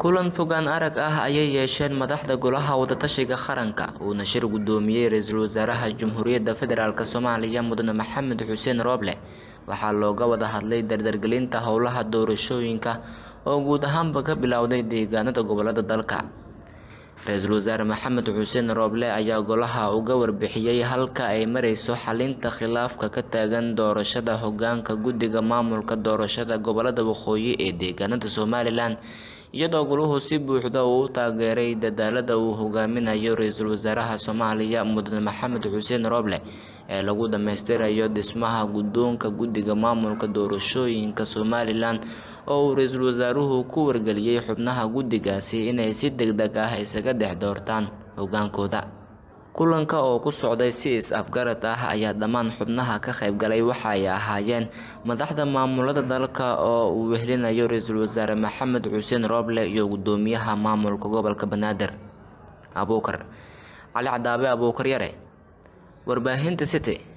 kulan fogaan arag ah ayay yeesheen madaxda golaha wadatashiga qaranka uuna shir guddoomiyey ra-iisul wasaaraha jamhuuriyadda federaalk soomaaliya mudane maxamed xuseen rooble waxaa looga wada hadlay dardargelinta howlaha doorashooyinka oo guud ahaanba ka bilowday deegaanada gobollada dalka ra-iisul wasaare maxamed xuseen rooble ayaa golaha uga warbixiyey halka ay marayso xalinta khilaafka ka taagan doorashada hogaanka guddiga maamulka doorashada gobollada waqooyi ee deegaanada somalilan iyadoo guluhu si buuxda uu u taageeray dadaalada uu hogaaminayo ra-iisul wasaaraha soomaaliya mudane maxamed xuseen rooble ee lagu dhammaystirayo dhismaha guddoonka guddiga maamulka doorashooyinka somalilan oo uu ra-iisul wasaaruhu ku wargeliyey xubnaha guddigaasi inay si deg deg ah isaga dhex doortaan hogaankooda kulanka oo ku socday si is-afgarad ah ayaa dhammaan xubnaha ka qaybgalay ay ahaayeen madaxda maamulada dalka oo uu wehlinayo ra-iisul wasaare maxamed xuseen rooble iyo guddoomiyaha maamulka gobolka banaadir abuukar cali cadaabe abuukar yare warbaahinta city